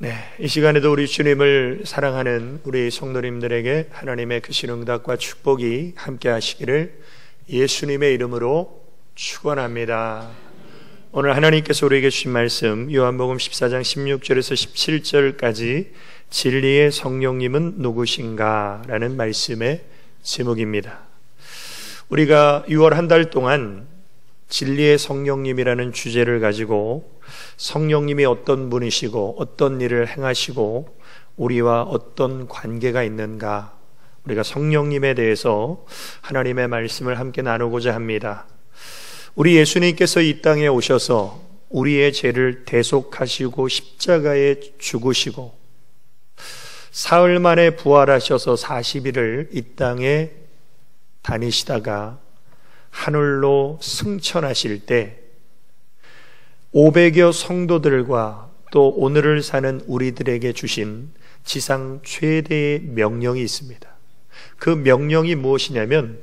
네, 이 시간에도 우리 주님을 사랑하는 우리 성도님들에게 하나님의 크신 응답과 축복이 함께 하시기를 예수님의 이름으로 축원합니다. 오늘 하나님께서 우리에게 주신 말씀 요한복음 14장 16절에서 17절까지 진리의 성령님은 누구신가라는 말씀의 제목입니다. 우리가 6월 한 달 동안 진리의 성령님이라는 주제를 가지고 성령님이 어떤 분이시고 어떤 일을 행하시고 우리와 어떤 관계가 있는가 우리가 성령님에 대해서 하나님의 말씀을 함께 나누고자 합니다. 우리 예수님께서 이 땅에 오셔서 우리의 죄를 대속하시고 십자가에 죽으시고 사흘 만에 부활하셔서 40일을 이 땅에 다니시다가 하늘로 승천하실 때 500여 성도들과 또 오늘을 사는 우리들에게 주신 지상 최대의 명령이 있습니다. 그 명령이 무엇이냐면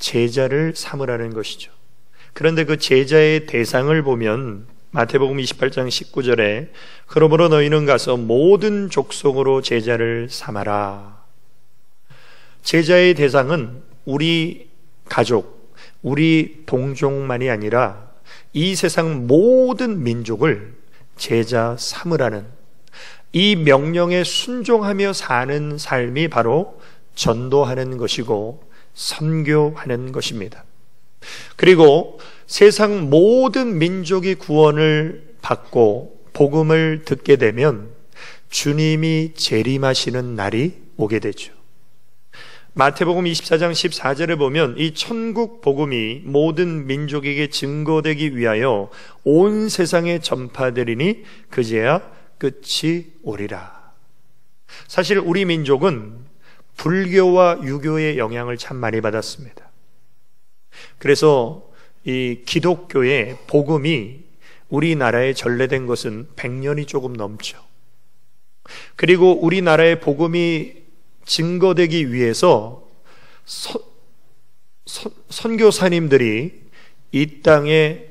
제자를 삼으라는 것이죠. 그런데 그 제자의 대상을 보면 마태복음 28장 19절에 그러므로 너희는 가서 모든 족속으로 제자를 삼아라. 제자의 대상은 우리 가족, 우리 동족만이 아니라 이 세상 모든 민족을 제자 삼으라는 이 명령에 순종하며 사는 삶이 바로 전도하는 것이고 선교하는 것입니다. 그리고 세상 모든 민족이 구원을 받고 복음을 듣게 되면 주님이 재림하시는 날이 오게 되죠. 마태복음 24장 14절을 보면 이 천국 복음이 모든 민족에게 증거되기 위하여 온 세상에 전파되리니 그제야 끝이 오리라. 사실 우리 민족은 불교와 유교의 영향을 참 많이 받았습니다. 그래서 이 기독교의 복음이 우리나라에 전래된 것은 100년이 조금 넘죠. 그리고 우리나라의 복음이 증거되기 위해서 서, 서, 선교사님들이 이 땅에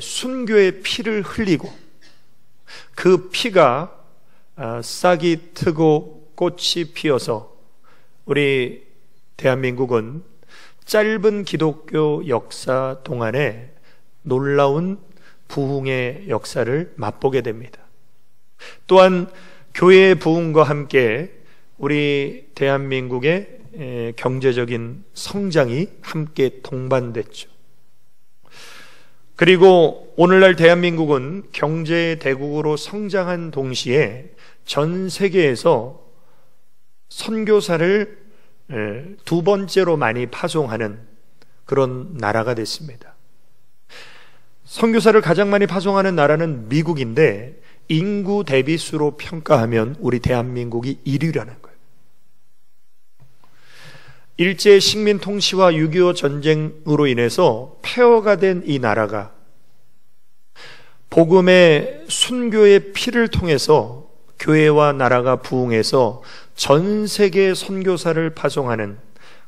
순교의 피를 흘리고 그 피가 아, 싹이 트고 꽃이 피어서 우리 대한민국은 짧은 기독교 역사 동안에 놀라운 부흥의 역사를 맛보게 됩니다. 또한 교회의 부흥과 함께 우리 대한민국의 경제적인 성장이 함께 동반됐죠. 그리고 오늘날 대한민국은 경제 의 대국으로 성장한 동시에 전 세계에서 선교사를 두 번째로 많이 파송하는 그런 나라가 됐습니다. 선교사를 가장 많이 파송하는 나라는 미국인데 인구 대비수로 평가하면 우리 대한민국이 1위라는 거예요. 일제 식민 통치와 6.25 전쟁으로 인해서 폐허가 된 이 나라가 복음의 순교의 피를 통해서 교회와 나라가 부흥해서 전 세계 선교사를 파송하는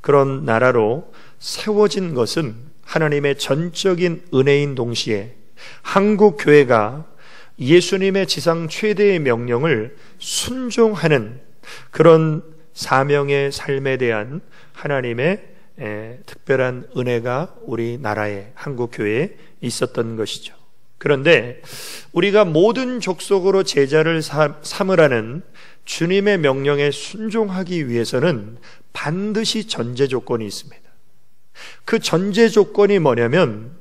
그런 나라로 세워진 것은 하나님의 전적인 은혜인 동시에 한국 교회가 예수님의 지상 최대의 명령을 순종하는 그런 사명의 삶에 대한 하나님의 특별한 은혜가 우리 나라의 한국 교회에 있었던 것이죠. 그런데 우리가 모든 족속으로 제자를 삼으라는 주님의 명령에 순종하기 위해서는 반드시 전제 조건이 있습니다. 그 전제 조건이 뭐냐면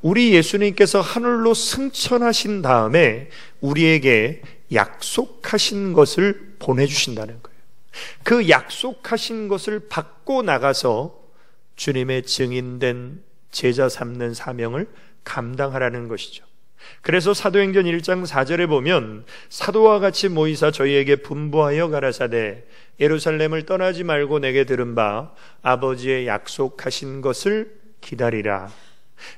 우리 예수님께서 하늘로 승천하신 다음에 우리에게 약속하신 것을 보내주신다는 거예요. 그 약속하신 것을 받고 나가서 주님의 증인된 제자 삼는 사명을 감당하라는 것이죠. 그래서 사도행전 1장 4절에 보면 사도와 같이 모이사 저희에게 분부하여 가라사대 예루살렘을 떠나지 말고 내게 들은 바 아버지의 약속하신 것을 기다리라.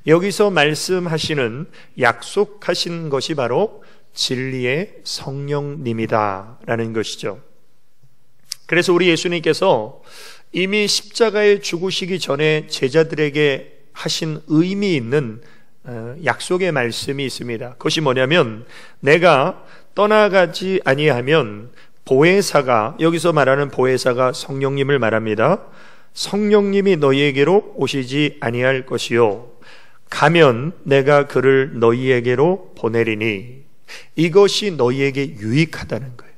여기서 말씀하시는 약속하신 것이 바로 진리의 성령님이다라는 것이죠. 그래서 우리 예수님께서 이미 십자가에 죽으시기 전에 제자들에게 하신 의미 있는 어, 약속의 말씀이 있습니다. 그것이 뭐냐면 내가 떠나가지 아니하면 보혜사가 여기서 말하는 보혜사가 성령님을 말합니다. 성령님이 너희에게로 오시지 아니할 것이요 가면 내가 그를 너희에게로 보내리니 이것이 너희에게 유익하다는 거예요.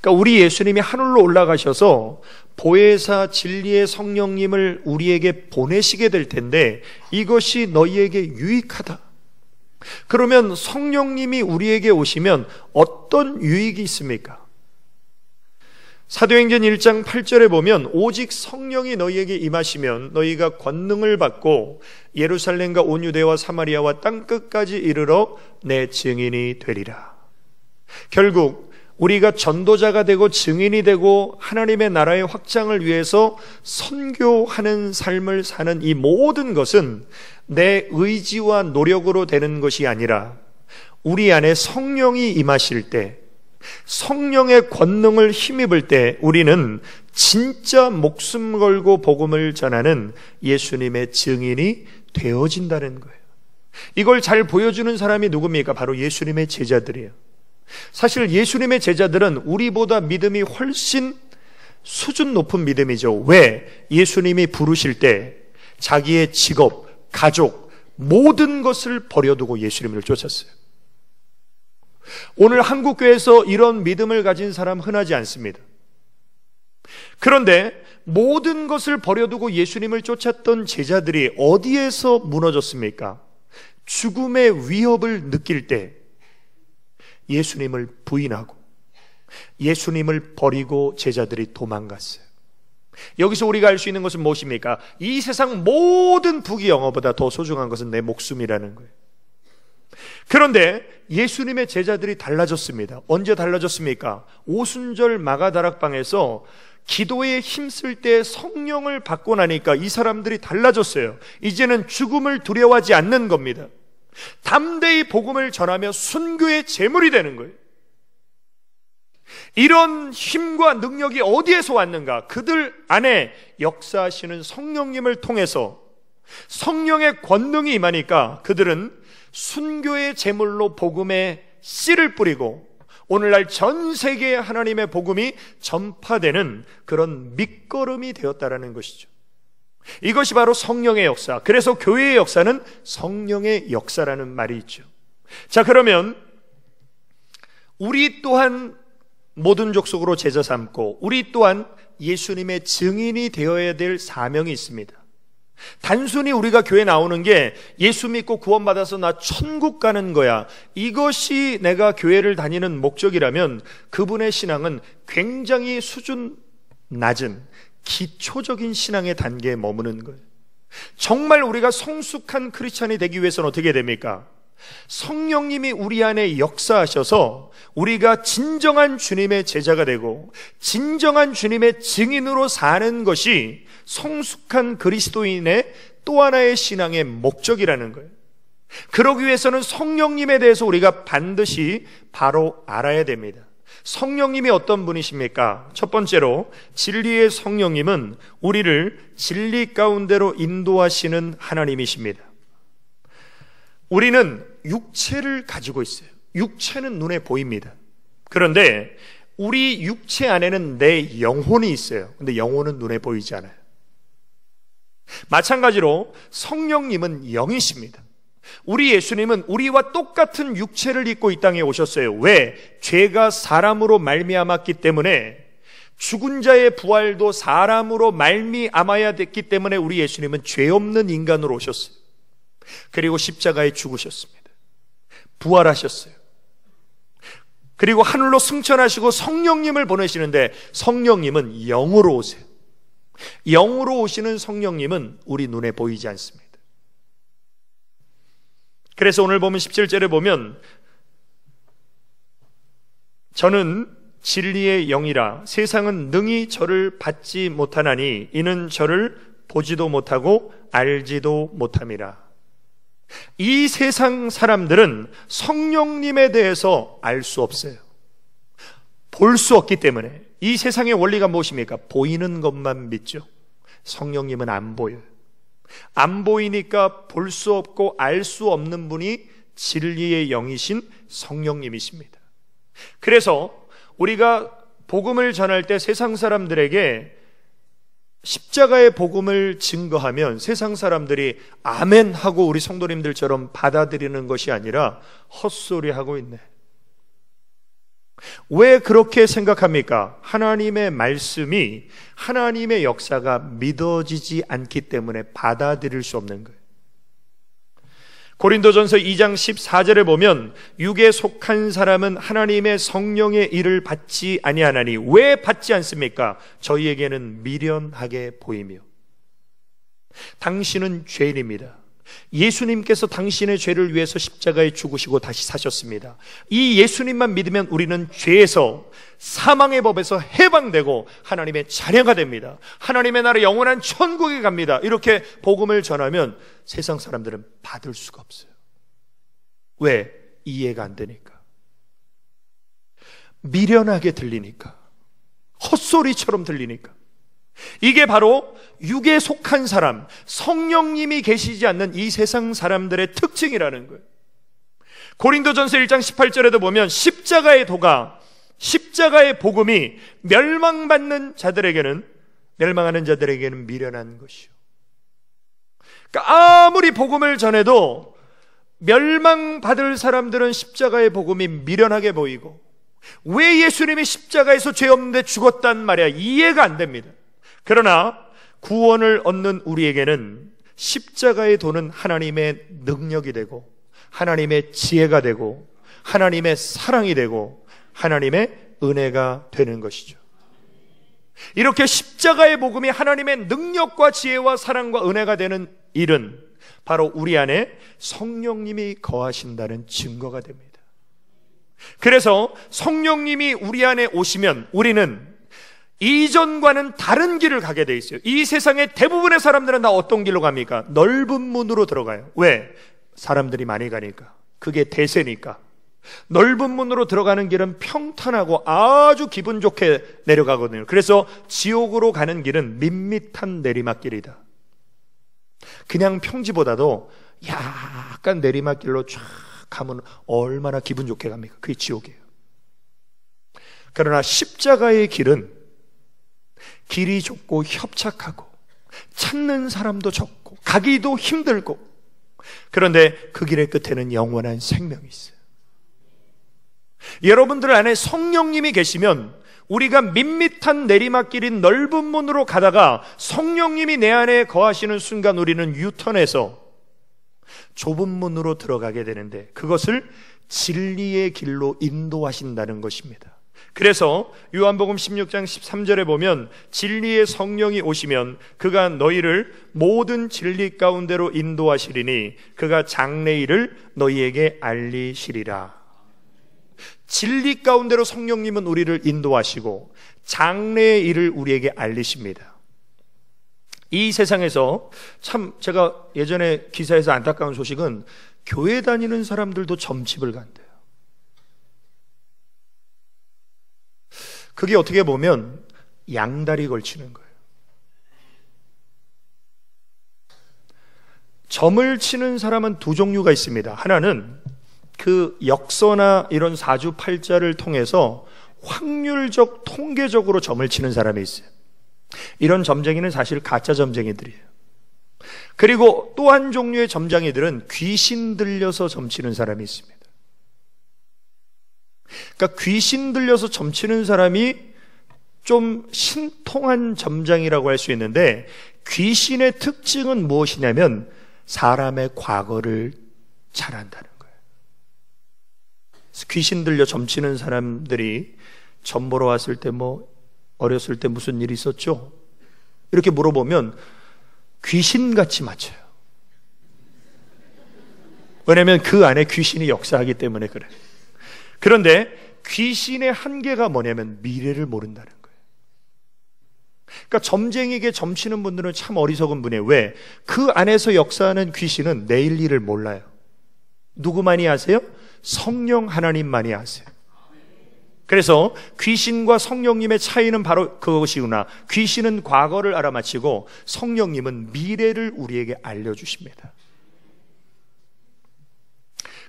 그러니까 우리 예수님이 하늘로 올라가셔서 보혜사 진리의 성령님을 우리에게 보내시게 될 텐데 이것이 너희에게 유익하다. 그러면 성령님이 우리에게 오시면 어떤 유익이 있습니까? 사도행전 1장 8절에 보면 오직 성령이 너희에게 임하시면 너희가 권능을 받고 예루살렘과 온유대와 사마리아와 땅 끝까지 이르러 내 증인이 되리라. 결국 우리가 전도자가 되고 증인이 되고 하나님의 나라의 확장을 위해서 선교하는 삶을 사는 이 모든 것은 내 의지와 노력으로 되는 것이 아니라 우리 안에 성령이 임하실 때 성령의 권능을 힘입을 때 우리는 진짜 목숨 걸고 복음을 전하는 예수님의 증인이 되어진다는 거예요. 이걸 잘 보여주는 사람이 누굽니까? 바로 예수님의 제자들이에요. 사실 예수님의 제자들은 우리보다 믿음이 훨씬 수준 높은 믿음이죠. 왜? 예수님이 부르실 때 자기의 직업, 가족, 모든 것을 버려두고 예수님을 쫓았어요. 오늘 한국교회에서 이런 믿음을 가진 사람 흔하지 않습니다. 그런데 모든 것을 버려두고 예수님을 쫓았던 제자들이 어디에서 무너졌습니까? 죽음의 위협을 느낄 때 예수님을 부인하고 예수님을 버리고 제자들이 도망갔어요. 여기서 우리가 알 수 있는 것은 무엇입니까? 이 세상 모든 부귀 영어보다더 소중한 것은 내 목숨이라는 거예요. 그런데 예수님의 제자들이 달라졌습니다. 언제 달라졌습니까? 오순절 마가다락방에서 기도에 힘쓸 때 성령을 받고 나니까 이 사람들이 달라졌어요. 이제는 죽음을 두려워하지 않는 겁니다. 담대히 복음을 전하며 순교의 제물이 되는 거예요. 이런 힘과 능력이 어디에서 왔는가? 그들 안에 역사하시는 성령님을 통해서 성령의 권능이 임하니까 그들은 순교의 제물로 복음에 씨를 뿌리고 오늘날 전 세계에 하나님의 복음이 전파되는 그런 밑거름이 되었다라는 것이죠. 이것이 바로 성령의 역사. 그래서 교회의 역사는 성령의 역사라는 말이 있죠. 자, 그러면 우리 또한 모든 족속으로 제자 삼고 우리 또한 예수님의 증인이 되어야 될 사명이 있습니다. 단순히 우리가 교회 나오는 게 예수 믿고 구원받아서 나 천국 가는 거야. 이것이 내가 교회를 다니는 목적이라면 그분의 신앙은 굉장히 수준 낮은 기초적인 신앙의 단계에 머무는 거예요. 정말 우리가 성숙한 크리스천이 되기 위해서는 어떻게 됩니까? 성령님이 우리 안에 역사하셔서 우리가 진정한 주님의 제자가 되고 진정한 주님의 증인으로 사는 것이 성숙한 그리스도인의 또 하나의 신앙의 목적이라는 거예요. 그러기 위해서는 성령님에 대해서 우리가 반드시 바로 알아야 됩니다. 성령님이 어떤 분이십니까? 첫 번째로 진리의 성령님은 우리를 진리 가운데로 인도하시는 하나님이십니다. 우리는 육체를 가지고 있어요. 육체는 눈에 보입니다. 그런데 우리 육체 안에는 내 영혼이 있어요. 근데 영혼은 눈에 보이지 않아요. 마찬가지로 성령님은 영이십니다. 우리 예수님은 우리와 똑같은 육체를 입고 이 땅에 오셨어요. 왜? 죄가 사람으로 말미암았기 때문에 죽은 자의 부활도 사람으로 말미암아야 됐기 때문에 우리 예수님은 죄 없는 인간으로 오셨어요. 그리고 십자가에 죽으셨습니다. 부활하셨어요. 그리고 하늘로 승천하시고 성령님을 보내시는데 성령님은 영으로 오세요. 영으로 오시는 성령님은 우리 눈에 보이지 않습니다. 그래서 오늘 보면 17절에 보면 저는 진리의 영이라 세상은 능히 저를 받지 못하나니 이는 저를 보지도 못하고 알지도 못함이라. 이 세상 사람들은 성령님에 대해서 알 수 없어요. 볼 수 없기 때문에 이 세상의 원리가 무엇입니까? 보이는 것만 믿죠. 성령님은 안 보여요. 안 보이니까 볼 수 없고 알 수 없는 분이 진리의 영이신 성령님이십니다. 그래서 우리가 복음을 전할 때 세상 사람들에게 십자가의 복음을 증거하면 세상 사람들이 아멘 하고 우리 성도님들처럼 받아들이는 것이 아니라 헛소리하고 있네. 왜 그렇게 생각합니까? 하나님의 말씀이 하나님의 역사가 믿어지지 않기 때문에 받아들일 수 없는 거예요. 고린도전서 2장 14절에 보면 육에 속한 사람은 하나님의 성령의 일을 받지 아니하나니 왜 받지 않습니까? 저희에게는 미련하게 보이며 당신은 죄인입니다. 예수님께서 당신의 죄를 위해서 십자가에 죽으시고 다시 사셨습니다. 이 예수님만 믿으면 우리는 죄에서 사망의 법에서 해방되고 하나님의 자녀가 됩니다. 하나님의 나라 영원한 천국에 갑니다. 이렇게 복음을 전하면 세상 사람들은 받을 수가 없어요. 왜? 이해가 안 되니까. 미련하게 들리니까. 헛소리처럼 들리니까. 이게 바로 육에 속한 사람, 성령님이 계시지 않는 이 세상 사람들의 특징이라는 거예요. 고린도전서 1장 18절에도 보면 십자가의 도가 십자가의 복음이 멸망받는 자들에게는 멸망하는 자들에게는 미련한 것이요. 그러니까 아무리 복음을 전해도 멸망받을 사람들은 십자가의 복음이 미련하게 보이고 왜 예수님이 십자가에서 죄 없는데 죽었단 말이야 이해가 안 됩니다. 그러나 구원을 얻는 우리에게는 십자가의 도는 하나님의 능력이 되고 하나님의 지혜가 되고 하나님의 사랑이 되고 하나님의 은혜가 되는 것이죠. 이렇게 십자가의 복음이 하나님의 능력과 지혜와 사랑과 은혜가 되는 일은 바로 우리 안에 성령님이 거하신다는 증거가 됩니다. 그래서 성령님이 우리 안에 오시면 우리는 이전과는 다른 길을 가게 돼 있어요. 이 세상의 대부분의 사람들은 다 어떤 길로 갑니까? 넓은 문으로 들어가요. 왜? 사람들이 많이 가니까. 그게 대세니까. 넓은 문으로 들어가는 길은 평탄하고 아주 기분 좋게 내려가거든요. 그래서 지옥으로 가는 길은 밋밋한 내리막길이다. 그냥 평지보다도 약간 내리막길로 쫙 가면 얼마나 기분 좋게 갑니까? 그게 지옥이에요. 그러나 십자가의 길은 길이 좁고 협착하고 찾는 사람도 적고 가기도 힘들고 그런데 그 길의 끝에는 영원한 생명이 있어요. 여러분들 안에 성령님이 계시면 우리가 밋밋한 내리막길인 넓은 문으로 가다가 성령님이 내 안에 거하시는 순간 우리는 유턴해서 좁은 문으로 들어가게 되는데 그것을 진리의 길로 인도하신다는 것입니다. 그래서 요한복음 16장 13절에 보면 진리의 성령이 오시면 그가 너희를 모든 진리 가운데로 인도하시리니 그가 장래일을 너희에게 알리시리라. 진리 가운데로 성령님은 우리를 인도하시고 장래의 일을 우리에게 알리십니다. 이 세상에서 참 제가 예전에 기사에서 안타까운 소식은 교회 다니는 사람들도 점집을 간대. 그게 어떻게 보면 양다리 걸치는 거예요. 점을 치는 사람은 두 종류가 있습니다. 하나는 그 역서나 이런 사주팔자를 통해서 확률적 통계적으로 점을 치는 사람이 있어요. 이런 점쟁이는 사실 가짜 점쟁이들이에요. 그리고 또 한 종류의 점쟁이들은 귀신 들려서 점치는 사람이 있습니다. 그러니까 귀신 들려서 점치는 사람이 좀 신통한 점장이라고 할 수 있는데 귀신의 특징은 무엇이냐면 사람의 과거를 잘 안다는 거예요. 귀신 들려 점치는 사람들이 점 보러 왔을 때 뭐 어렸을 때 무슨 일이 있었죠? 이렇게 물어보면 귀신같이 맞춰요. 왜냐면 그 안에 귀신이 역사하기 때문에 그래요. 그런데 귀신의 한계가 뭐냐면 미래를 모른다는 거예요. 그러니까 점쟁이에게 점치는 분들은 참 어리석은 분이에요. 왜? 그 안에서 역사하는 귀신은 내일 일을 몰라요. 누구만이 아세요? 성령 하나님만이 아세요. 그래서 귀신과 성령님의 차이는 바로 그것이구나. 귀신은 과거를 알아맞히고 성령님은 미래를 우리에게 알려주십니다.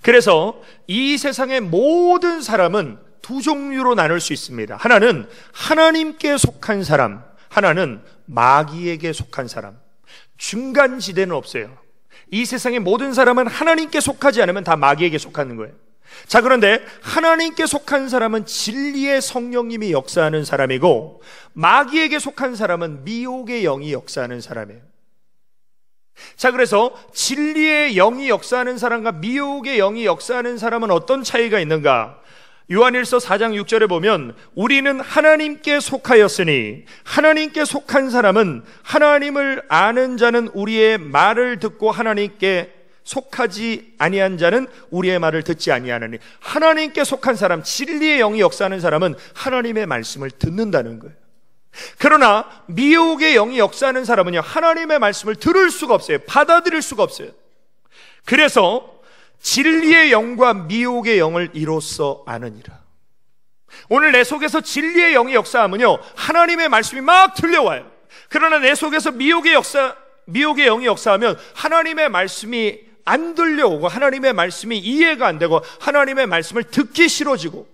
그래서 이 세상의 모든 사람은 두 종류로 나눌 수 있습니다. 하나는 하나님께 속한 사람, 하나는 마귀에게 속한 사람. 중간 지대는 없어요. 이 세상의 모든 사람은 하나님께 속하지 않으면 다 마귀에게 속하는 거예요. 자, 그런데 하나님께 속한 사람은 진리의 성령님이 역사하는 사람이고, 마귀에게 속한 사람은 미혹의 영이 역사하는 사람이에요. 자, 그래서 진리의 영이 역사하는 사람과 미혹의 영이 역사하는 사람은 어떤 차이가 있는가? 요한일서 4장 6절에 보면 우리는 하나님께 속하였으니 하나님께 속한 사람은 하나님을 아는 자는 우리의 말을 듣고 하나님께 속하지 아니한 자는 우리의 말을 듣지 아니하느니 하나님께 속한 사람 진리의 영이 역사하는 사람은 하나님의 말씀을 듣는다는 거예요. 그러나 미혹의 영이 역사하는 사람은요, 하나님의 말씀을 들을 수가 없어요. 받아들일 수가 없어요. 그래서 진리의 영과 미혹의 영을 이로써 아느니라. 오늘 내 속에서 진리의 영이 역사하면요, 하나님의 말씀이 막 들려와요. 그러나 내 속에서 미혹의 역사, 미혹의 영이 역사하면 하나님의 말씀이 안 들려오고 하나님의 말씀이 이해가 안 되고 하나님의 말씀을 듣기 싫어지고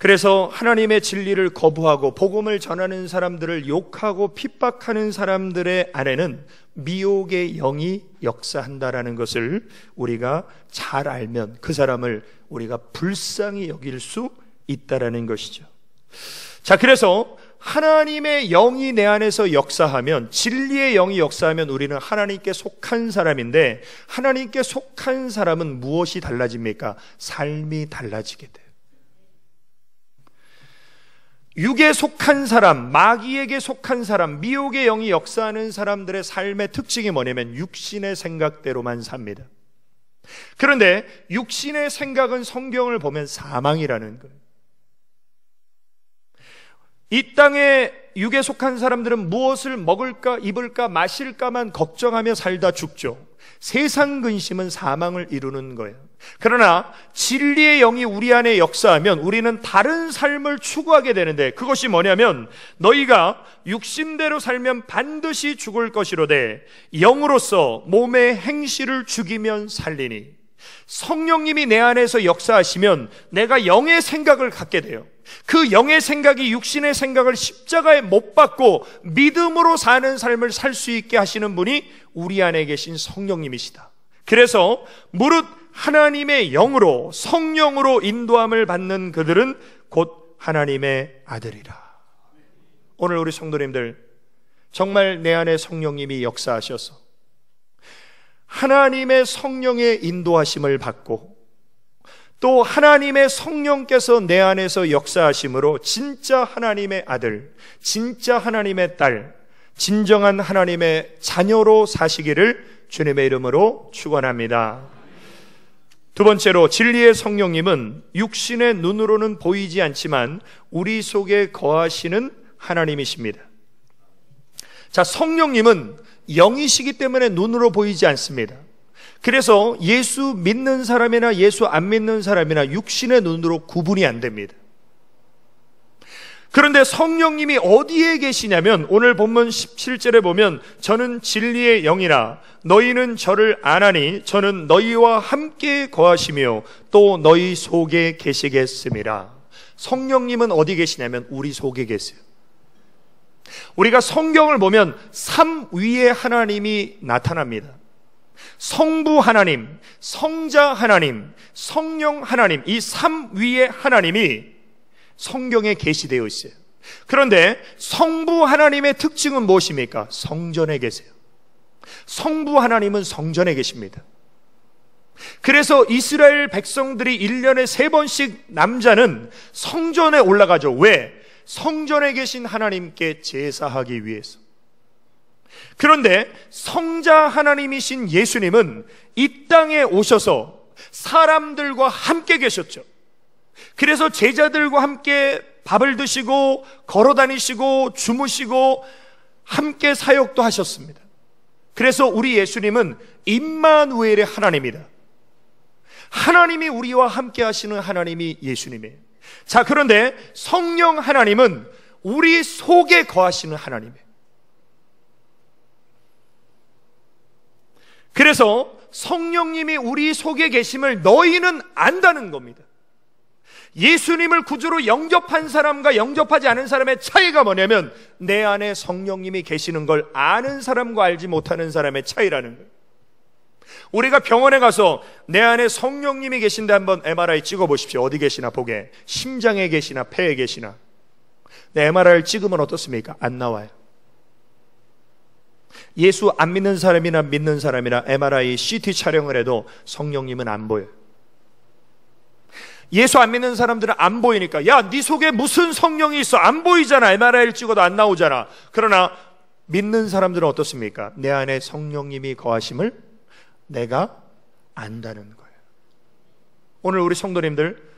그래서 하나님의 진리를 거부하고 복음을 전하는 사람들을 욕하고 핍박하는 사람들의 안에는 미혹의 영이 역사한다라는 것을 우리가 잘 알면 그 사람을 우리가 불쌍히 여길 수 있다라는 것이죠. 자, 그래서 하나님의 영이 내 안에서 역사하면 진리의 영이 역사하면 우리는 하나님께 속한 사람인데 하나님께 속한 사람은 무엇이 달라집니까? 삶이 달라지게 돼요. 육에 속한 사람, 마귀에게 속한 사람, 미혹의 영이 역사하는 사람들의 삶의 특징이 뭐냐면 육신의 생각대로만 삽니다. 그런데 육신의 생각은 성경을 보면 사망이라는 거예요. 이 땅에 육에 속한 사람들은 무엇을 먹을까, 입을까, 마실까만 걱정하며 살다 죽죠. 세상 근심은 사망을 이루는 거예요. 그러나 진리의 영이 우리 안에 역사하면 우리는 다른 삶을 추구하게 되는데 그것이 뭐냐면 너희가 육신대로 살면 반드시 죽을 것이로되 영으로서 몸의 행실을 죽이면 살리니 성령님이 내 안에서 역사하시면 내가 영의 생각을 갖게 돼요. 그 영의 생각이 육신의 생각을 십자가에 못받고 믿음으로 사는 삶을 살 수 있게 하시는 분이 우리 안에 계신 성령님이시다. 그래서 무릇 하나님의 영으로 성령으로 인도함을 받는 그들은 곧 하나님의 아들이라. 오늘 우리 성도님들 정말 내 안에 성령님이 역사하셔서 하나님의 성령의 인도하심을 받고 또 하나님의 성령께서 내 안에서 역사하심으로 진짜 하나님의 아들, 진짜 하나님의 딸, 진정한 하나님의 자녀로 사시기를 주님의 이름으로 축원합니다. 두 번째로 진리의 성령님은 육신의 눈으로는 보이지 않지만 우리 속에 거하시는 하나님이십니다. 자, 성령님은 영이시기 때문에 눈으로 보이지 않습니다. 그래서 예수 믿는 사람이나 예수 안 믿는 사람이나 육신의 눈으로 구분이 안 됩니다. 그런데 성령님이 어디에 계시냐면 오늘 본문 17절에 보면 저는 진리의 영이라 너희는 저를 안하니 저는 너희와 함께 거하시며 또 너희 속에 계시겠습니다. 성령님은 어디 계시냐면 우리 속에 계세요. 우리가 성경을 보면 삼위의 하나님이 나타납니다. 성부 하나님, 성자 하나님, 성령 하나님 이 삼위의 하나님이 성경에 계시되어 있어요. 그런데 성부 하나님의 특징은 무엇입니까? 성전에 계세요. 성부 하나님은 성전에 계십니다. 그래서 이스라엘 백성들이 1년에 3번씩 남자는 성전에 올라가죠. 왜? 성전에 계신 하나님께 제사하기 위해서. 그런데 성자 하나님이신 예수님은 이 땅에 오셔서 사람들과 함께 계셨죠. 그래서 제자들과 함께 밥을 드시고 걸어 다니시고 주무시고 함께 사역도 하셨습니다. 그래서 우리 예수님은 임마누엘의 하나님이다. 하나님이 우리와 함께 하시는 하나님이 예수님이에요. 자, 그런데 성령 하나님은 우리 속에 거하시는 하나님이에요. 그래서 성령님이 우리 속에 계심을 너희는 안다는 겁니다. 예수님을 구주로 영접한 사람과 영접하지 않은 사람의 차이가 뭐냐면 내 안에 성령님이 계시는 걸 아는 사람과 알지 못하는 사람의 차이라는 거예요. 우리가 병원에 가서 내 안에 성령님이 계신데 한번 MRI 찍어 보십시오. 어디 계시나 보게. 심장에 계시나 폐에 계시나. 내 MRI를 찍으면 어떻습니까? 안 나와요. 예수 안 믿는 사람이나 믿는 사람이나 MRI, CT 촬영을 해도 성령님은 안 보여요. 예수 안 믿는 사람들은 안 보이니까 야, 네 속에 무슨 성령이 있어? 안 보이잖아. MRI를 찍어도 안 나오잖아. 그러나 믿는 사람들은 어떻습니까? 내 안에 성령님이 거하심을 내가 안다는 거예요. 오늘 우리 성도님들,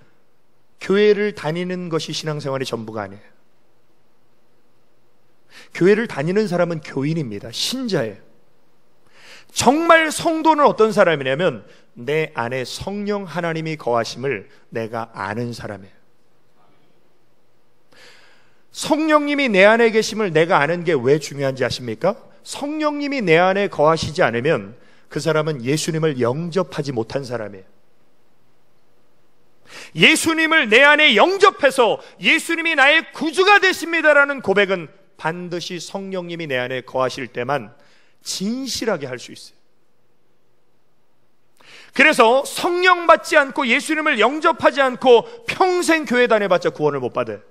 교회를 다니는 것이 신앙생활의 전부가 아니에요. 교회를 다니는 사람은 교인입니다. 신자예요. 정말 성도는 어떤 사람이냐면 내 안에 성령 하나님이 거하심을 내가 아는 사람이에요. 성령님이 내 안에 계심을 내가 아는 게 왜 중요한지 아십니까? 성령님이 내 안에 거하시지 않으면 그 사람은 예수님을 영접하지 못한 사람이에요. 예수님을 내 안에 영접해서 예수님이 나의 구주가 되십니다라는 고백은 반드시 성령님이 내 안에 거하실 때만 진실하게 할 수 있어요. 그래서 성령 받지 않고 예수님을 영접하지 않고 평생 교회 다녀봤자 구원을 못 받아요.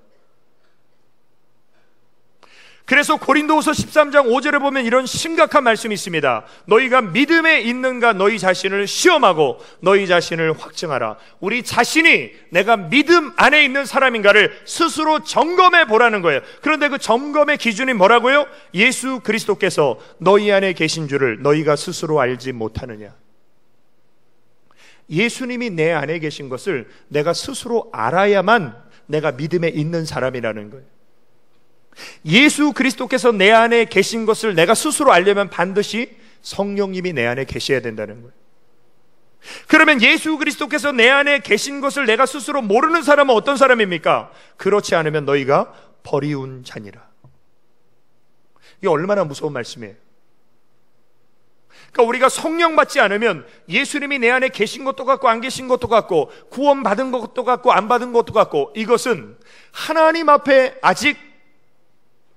그래서 고린도후서 13장 5절을 보면 이런 심각한 말씀이 있습니다. 너희가 믿음에 있는가 너희 자신을 시험하고 너희 자신을 확증하라. 우리 자신이 내가 믿음 안에 있는 사람인가를 스스로 점검해 보라는 거예요. 그런데 그 점검의 기준이 뭐라고요? 예수 그리스도께서 너희 안에 계신 줄을 너희가 스스로 알지 못하느냐. 예수님이 내 안에 계신 것을 내가 스스로 알아야만 내가 믿음에 있는 사람이라는 거예요. 예수 그리스도께서 내 안에 계신 것을 내가 스스로 알려면 반드시 성령님이 내 안에 계셔야 된다는 거예요. 그러면 예수 그리스도께서 내 안에 계신 것을 내가 스스로 모르는 사람은 어떤 사람입니까? 그렇지 않으면 너희가 버리운 자니라. 이게 얼마나 무서운 말씀이에요. 그러니까 우리가 성령 받지 않으면 예수님이 내 안에 계신 것도 같고 안 계신 것도 같고 구원 받은 것도 같고 안 받은 것도 같고 이것은 하나님 앞에 아직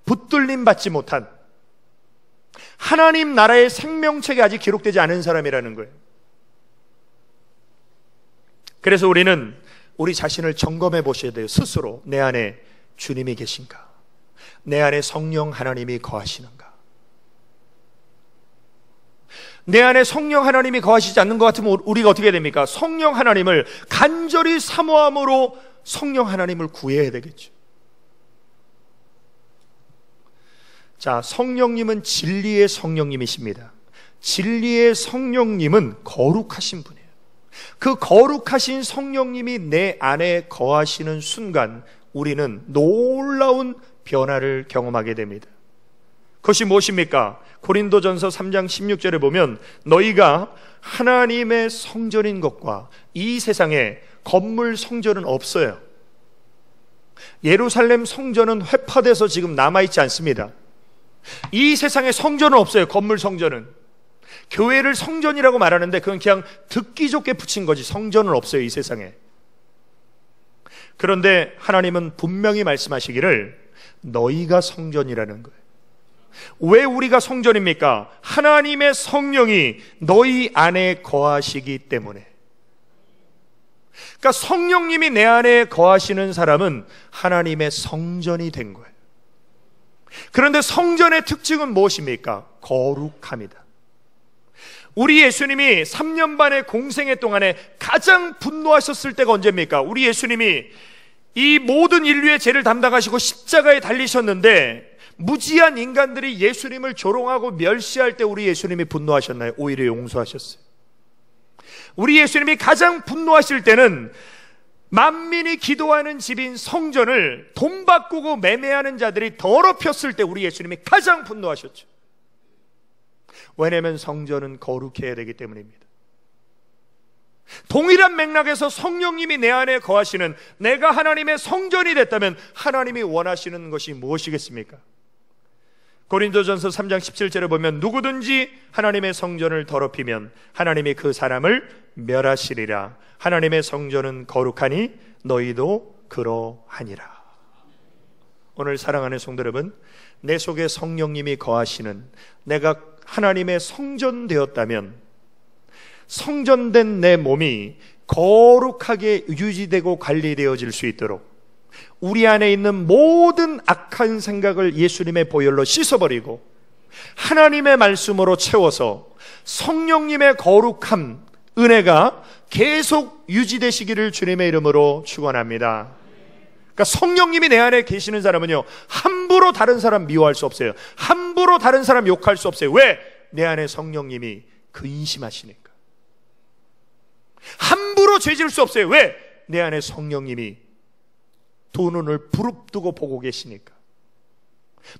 붙들림 받지 못한 하나님 나라의 생명체가 아직 기록되지 않은 사람이라는 거예요. 그래서 우리는 우리 자신을 점검해 보셔야 돼요. 스스로 내 안에 주님이 계신가? 내 안에 성령 하나님이 거하시는가? 내 안에 성령 하나님이 거하시지 않는 것 같으면 우리가 어떻게 됩니까? 성령 하나님을 간절히 사모함으로 성령 하나님을 구해야 되겠죠. 자, 성령님은 진리의 성령님이십니다. 진리의 성령님은 거룩하신 분이에요. 그 거룩하신 성령님이 내 안에 거하시는 순간 우리는 놀라운 변화를 경험하게 됩니다. 그것이 무엇입니까? 고린도전서 3장 16절에 보면 너희가 하나님의 성전인 것과 이 세상에 건물 성전은 없어요. 예루살렘 성전은 회파돼서 지금 남아있지 않습니다. 이 세상에 성전은 없어요. 건물 성전은. 교회를 성전이라고 말하는데 그건 그냥 듣기 좋게 붙인 거지. 성전은 없어요. 이 세상에. 그런데 하나님은 분명히 말씀하시기를 너희가 성전이라는 거예요. 왜 우리가 성전입니까? 하나님의 성령이 너희 안에 거하시기 때문에. 그러니까 성령님이 내 안에 거하시는 사람은 하나님의 성전이 된 거예요. 그런데 성전의 특징은 무엇입니까? 거룩합니다 우리 예수님이 3년 반의 공생애 동안에 가장 분노하셨을 때가 언제입니까? 우리 예수님이 이 모든 인류의 죄를 담당하시고 십자가에 달리셨는데 무지한 인간들이 예수님을 조롱하고 멸시할 때 우리 예수님이 분노하셨나요? 오히려 용서하셨어요. 우리 예수님이 가장 분노하실 때는 만민이 기도하는 집인 성전을 돈 바꾸고 매매하는 자들이 더럽혔을 때 우리 예수님이 가장 분노하셨죠. 왜냐하면 성전은 거룩해야 되기 때문입니다. 동일한 맥락에서 성령님이 내 안에 거하시는 내가 하나님의 성전이 됐다면 하나님이 원하시는 것이 무엇이겠습니까? 고린도전서 3장 17절에 보면 누구든지 하나님의 성전을 더럽히면 하나님이 그 사람을 멸하시리라. 하나님의 성전은 거룩하니 너희도 그러하니라. 오늘 사랑하는 성도 여러분, 내 속에 성령님이 거하시는 내가 하나님의 성전 되었다면 성전된 내 몸이 거룩하게 유지되고 관리되어질 수 있도록 우리 안에 있는 모든 악한 생각을 예수님의 보혈로 씻어버리고 하나님의 말씀으로 채워서 성령님의 거룩함, 은혜가 계속 유지되시기를 주님의 이름으로 축원합니다. 그러니까 성령님이 내 안에 계시는 사람은요 함부로 다른 사람 미워할 수 없어요. 함부로 다른 사람 욕할 수 없어요. 왜? 내 안에 성령님이 근심하시니까. 함부로 죄질수 없어요. 왜? 내 안에 성령님이 두 눈을 부릅뜨고 보고 계시니까.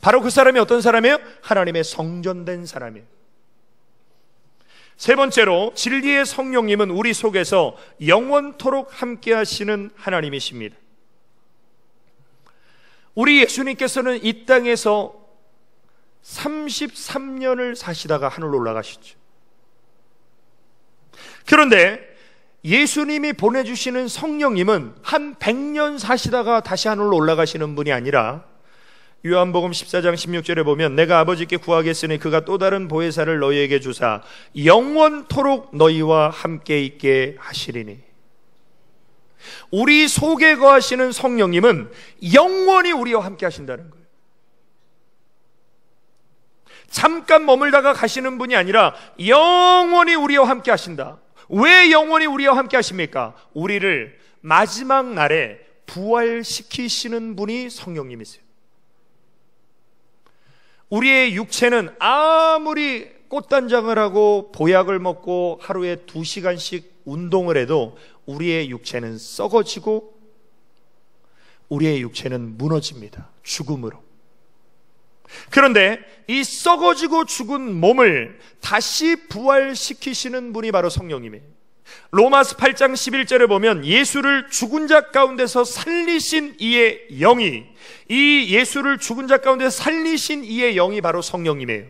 바로 그 사람이 어떤 사람이에요? 하나님의 성전된 사람이에요. 세 번째로 진리의 성령님은 우리 속에서 영원토록 함께 하시는 하나님이십니다. 우리 예수님께서는 이 땅에서 33년을 사시다가 하늘로 올라가셨죠. 그런데 예수님이 보내주시는 성령님은 한 100년 사시다가 다시 하늘로 올라가시는 분이 아니라 요한복음 14장 16절에 보면 내가 아버지께 구하겠으니 그가 또 다른 보혜사를 너희에게 주사 영원토록 너희와 함께 있게 하시리니 우리 속에 거하시는 성령님은 영원히 우리와 함께 하신다는 거예요. 잠깐 머물다가 가시는 분이 아니라 영원히 우리와 함께 하신다. 왜 영원히 우리와 함께 하십니까? 우리를 마지막 날에 부활시키시는 분이 성령님이세요. 우리의 육체는 아무리 꽃단장을 하고 보약을 먹고 하루에 두 시간씩 운동을 해도 우리의 육체는 썩어지고 우리의 육체는 무너집니다. 죽음으로. 그런데 이 썩어지고 죽은 몸을 다시 부활시키시는 분이 바로 성령님이에요. 로마스 8장 1 1절에 보면 예수를 죽은 자 가운데서 살리신 이의 영이 이 예수를 죽은 자 가운데 살리신 이의 영이 바로 성령님이에요.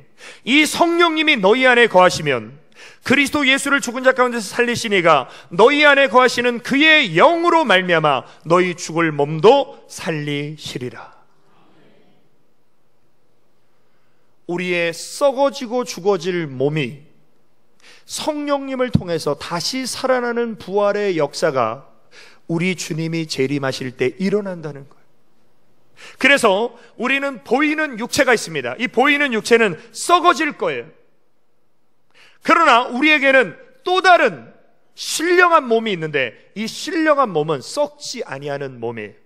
이 성령님이 너희 안에 거하시면 그리스도 예수를 죽은 자 가운데서 살리신 이가 너희 안에 거하시는 그의 영으로 말미암아 너희 죽을 몸도 살리시리라. 우리의 썩어지고 죽어질 몸이 성령님을 통해서 다시 살아나는 부활의 역사가 우리 주님이 재림하실 때 일어난다는 거예요. 그래서 우리는 보이는 육체가 있습니다. 이 보이는 육체는 썩어질 거예요. 그러나 우리에게는 또 다른 신령한 몸이 있는데 이 신령한 몸은 썩지 아니하는 몸이에요.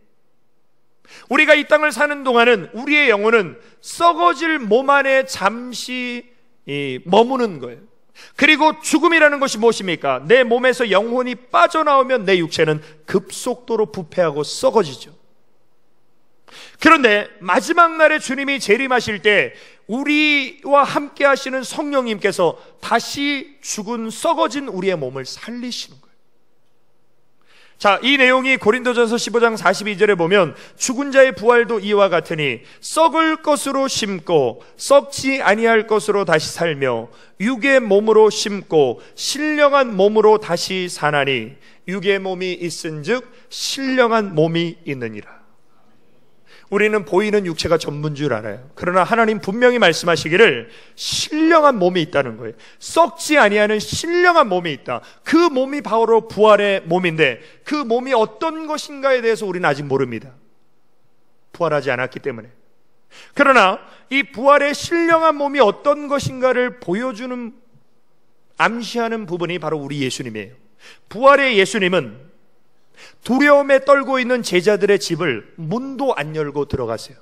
우리가 이 땅을 사는 동안은 우리의 영혼은 썩어질 몸 안에 잠시 머무는 거예요. 그리고 죽음이라는 것이 무엇입니까? 내 몸에서 영혼이 빠져나오면 내 육체는 급속도로 부패하고 썩어지죠. 그런데 마지막 날에 주님이 재림하실 때 우리와 함께 하시는 성령님께서 다시 죽은 썩어진 우리의 몸을 살리시는 거예요. 자, 이 내용이 고린도전서 15장 42절에 보면 죽은 자의 부활도 이와 같으니 썩을 것으로 심고 썩지 아니할 것으로 다시 살며 육의 몸으로 심고 신령한 몸으로 다시 사나니 육의 몸이 있은즉 신령한 몸이 있느니라. 우리는 보이는 육체가 전부인 줄 알아요. 그러나 하나님 분명히 말씀하시기를 신령한 몸이 있다는 거예요. 썩지 아니하는 신령한 몸이 있다. 그 몸이 바로 부활의 몸인데 그 몸이 어떤 것인가에 대해서 우리는 아직 모릅니다. 부활하지 않았기 때문에. 그러나 이 부활의 신령한 몸이 어떤 것인가를 보여주는 암시하는 부분이 바로 우리 예수님이에요. 부활의 예수님은 두려움에 떨고 있는 제자들의 집을 문도 안 열고 들어가세요.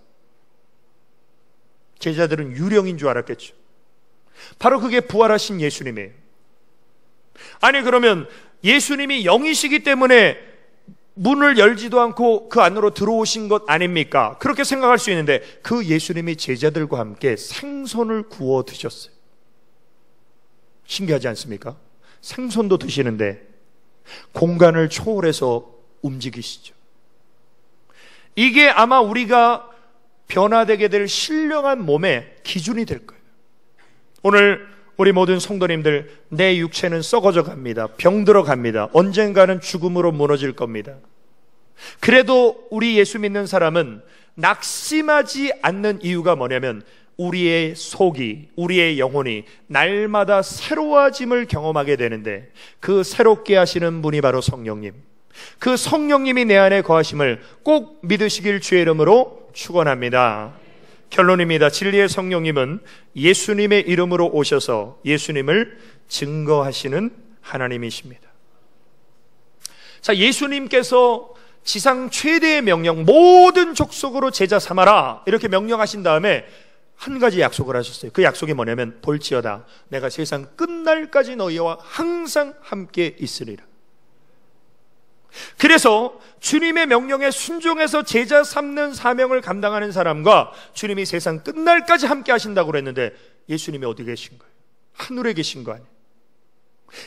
제자들은 유령인 줄 알았겠죠. 바로 그게 부활하신 예수님이에요. 아니, 그러면 예수님이 영이시기 때문에 문을 열지도 않고 그 안으로 들어오신 것 아닙니까? 그렇게 생각할 수 있는데 그 예수님이 제자들과 함께 생선을 구워 드셨어요. 신기하지 않습니까? 생선도 드시는데 공간을 초월해서 움직이시죠. 이게 아마 우리가 변화되게 될 신령한 몸의 기준이 될 거예요. 오늘 우리 모든 성도님들, 내 육체는 썩어져 갑니다. 병들어 갑니다. 언젠가는 죽음으로 무너질 겁니다. 그래도 우리 예수 믿는 사람은 낙심하지 않는 이유가 뭐냐면 우리의 속이, 우리의 영혼이 날마다 새로워짐을 경험하게 되는데 그 새롭게 하시는 분이 바로 성령님. 그 성령님이 내 안에 거하심을 꼭 믿으시길 주의 이름으로 축원합니다. 결론입니다. 진리의 성령님은 예수님의 이름으로 오셔서 예수님을 증거하시는 하나님이십니다. 자, 예수님께서 지상 최대의 명령, 모든 족속으로 제자 삼아라. 이렇게 명령하신 다음에 한 가지 약속을 하셨어요. 그 약속이 뭐냐면 볼지어다 내가 세상 끝날까지 너희와 항상 함께 있으리라. 그래서 주님의 명령에 순종해서 제자 삼는 사명을 감당하는 사람과 주님이 세상 끝날까지 함께 하신다고 그랬는데 예수님이 어디 계신 거예요? 하늘에 계신 거 아니에요?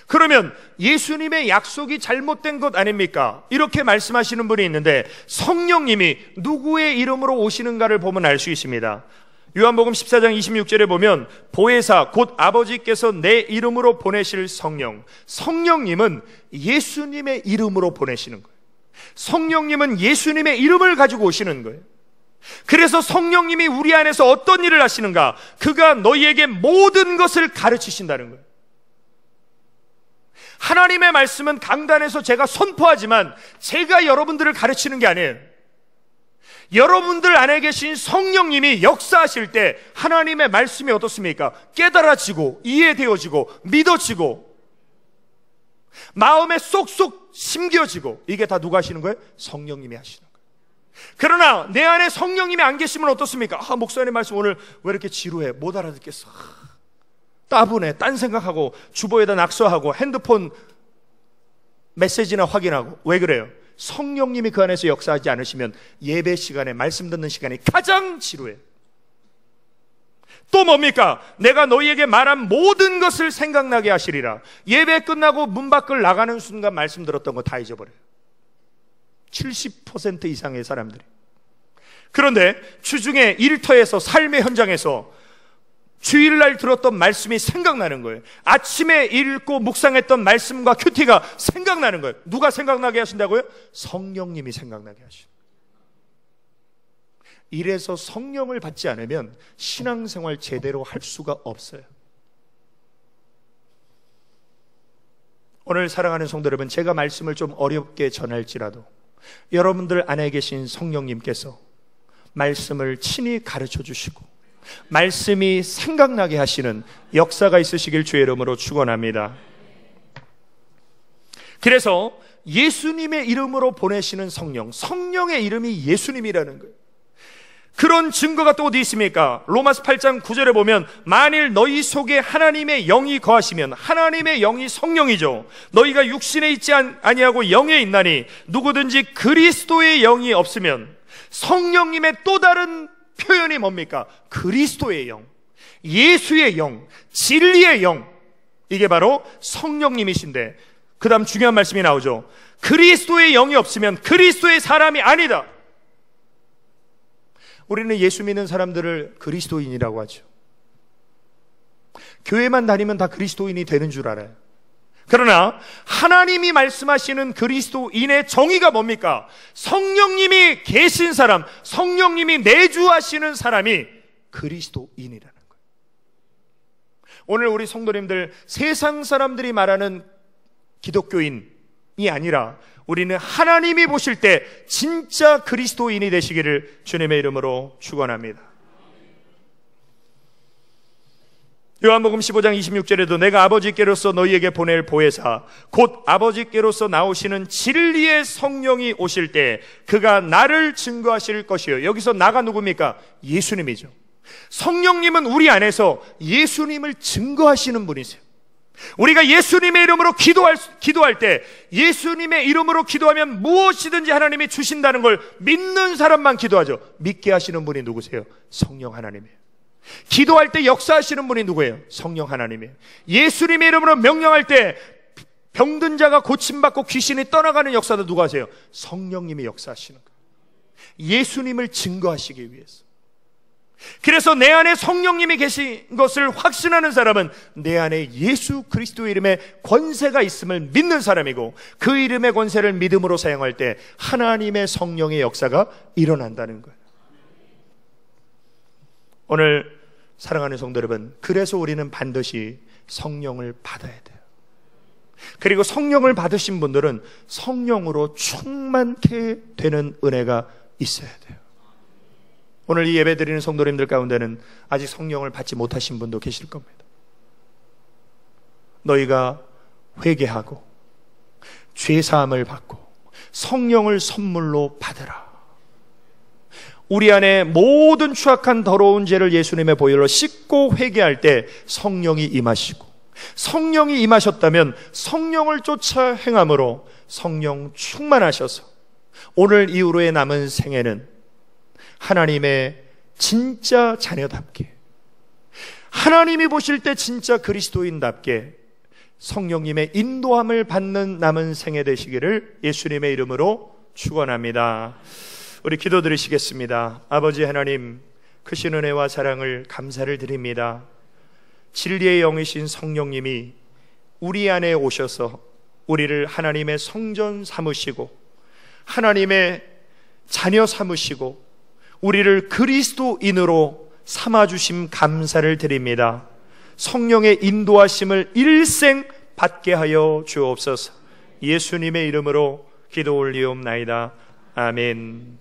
그러면 예수님의 약속이 잘못된 것 아닙니까? 이렇게 말씀하시는 분이 있는데 성령님이 누구의 이름으로 오시는가를 보면 알 수 있습니다. 요한복음 14장 26절에 보면 보혜사 곧 아버지께서 내 이름으로 보내실 성령 성령님은 예수님의 이름으로 보내시는 거예요. 성령님은 예수님의 이름을 가지고 오시는 거예요. 그래서 성령님이 우리 안에서 어떤 일을 하시는가? 그가 너희에게 모든 것을 가르치신다는 거예요. 하나님의 말씀은 강단에서 제가 선포하지만 제가 여러분들을 가르치는 게 아니에요. 여러분들 안에 계신 성령님이 역사하실 때 하나님의 말씀이 어떻습니까? 깨달아지고 이해되어지고 믿어지고 마음에 쏙쏙 심겨지고 이게 다 누가 하시는 거예요? 성령님이 하시는 거예요. 그러나 내 안에 성령님이 안 계시면 어떻습니까? 아, 목사님 말씀 오늘 왜 이렇게 지루해? 못 알아듣겠어. 아, 따분해. 딴 생각하고 주보에다 낙서하고 핸드폰 메시지나 확인하고 왜 그래요? 성령님이 그 안에서 역사하지 않으시면 예배 시간에 말씀 듣는 시간이 가장 지루해. 또 뭡니까? 내가 너희에게 말한 모든 것을 생각나게 하시리라. 예배 끝나고 문 밖을 나가는 순간 말씀 들었던 거 다 잊어버려요. 70% 이상의 사람들이. 그런데 주중에 일터에서 삶의 현장에서 주일날 들었던 말씀이 생각나는 거예요. 아침에 읽고 묵상했던 말씀과 큐티가 생각나는 거예요. 누가 생각나게 하신다고요? 성령님이 생각나게 하신. 이래서 성령을 받지 않으면 신앙생활 제대로 할 수가 없어요. 오늘 사랑하는 성도 여러분, 제가 말씀을 좀 어렵게 전할지라도 여러분들 안에 계신 성령님께서 말씀을 친히 가르쳐 주시고 말씀이 생각나게 하시는 역사가 있으시길 주의 이름으로 축원합니다. 그래서 예수님의 이름으로 보내시는 성령, 성령의 이름이 예수님이라는 거예요. 그런 증거가 또 어디 있습니까? 로마스 8장 9절에 보면 만일 너희 속에 하나님의 영이 거하시면 하나님의 영이 성령이죠. 너희가 육신에 있지 아니하고 영에 있나니 누구든지 그리스도의 영이 없으면 성령님의 또 다른 표현이 뭡니까? 그리스도의 영, 예수의 영, 진리의 영. 이게 바로 성령님이신데, 그 다음 중요한 말씀이 나오죠. 그리스도의 영이 없으면 그리스도의 사람이 아니다. 우리는 예수 믿는 사람들을 그리스도인이라고 하죠. 교회만 다니면 다 그리스도인이 되는 줄 알아요. 그러나 하나님이 말씀하시는 그리스도인의 정의가 뭡니까? 성령님이 계신 사람, 성령님이 내주하시는 사람이 그리스도인이라는 거예요. 오늘 우리 성도님들 세상 사람들이 말하는 기독교인이 아니라 우리는 하나님이 보실 때 진짜 그리스도인이 되시기를 주님의 이름으로 축원합니다. 요한복음 15장 26절에도 내가 아버지께로서 너희에게 보낼 보혜사 곧 아버지께로서 나오시는 진리의 성령이 오실 때 그가 나를 증거하실 것이요. 여기서 나가 누굽니까? 예수님이죠. 성령님은 우리 안에서 예수님을 증거하시는 분이세요. 우리가 예수님의 이름으로 기도할, 기도할 때 예수님의 이름으로 기도하면 무엇이든지 하나님이 주신다는 걸 믿는 사람만 기도하죠. 믿게 하시는 분이 누구세요? 성령 하나님이에요. 기도할 때 역사하시는 분이 누구예요? 성령 하나님이에요. 예수님의 이름으로 명령할 때 병든 자가 고침받고 귀신이 떠나가는 역사도 누가 하세요? 성령님이 역사하시는 거예요. 예수님을 증거하시기 위해서. 그래서 내 안에 성령님이 계신 것을 확신하는 사람은 내 안에 예수 그리스도 이름의 권세가 있음을 믿는 사람이고 그 이름의 권세를 믿음으로 사용할 때 하나님의 성령의 역사가 일어난다는 거예요. 오늘 사랑하는 성도 여러분, 그래서 우리는 반드시 성령을 받아야 돼요. 그리고 성령을 받으신 분들은 성령으로 충만케 되는 은혜가 있어야 돼요. 오늘 이 예배 드리는 성도님들 가운데는 아직 성령을 받지 못하신 분도 계실 겁니다. 너희가 회개하고 죄 사함을 받고 성령을 선물로 받으라. 우리 안에 모든 추악한 더러운 죄를 예수님의 보혈로 씻고 회개할 때 성령이 임하시고 성령이 임하셨다면 성령을 쫓아 행함으로 성령 충만하셔서 오늘 이후로의 남은 생애는 하나님의 진짜 자녀답게 하나님이 보실 때 진짜 그리스도인답게 성령님의 인도함을 받는 남은 생애 되시기를 예수님의 이름으로 축원합니다. 우리 기도드리시겠습니다. 아버지 하나님, 크신 은혜와 사랑을 감사를 드립니다. 진리의 영이신 성령님이 우리 안에 오셔서 우리를 하나님의 성전 삼으시고 하나님의 자녀 삼으시고 우리를 그리스도인으로 삼아주심 감사를 드립니다. 성령의 인도하심을 일생 받게 하여 주옵소서 예수님의 이름으로 기도 올리옵나이다. 아멘.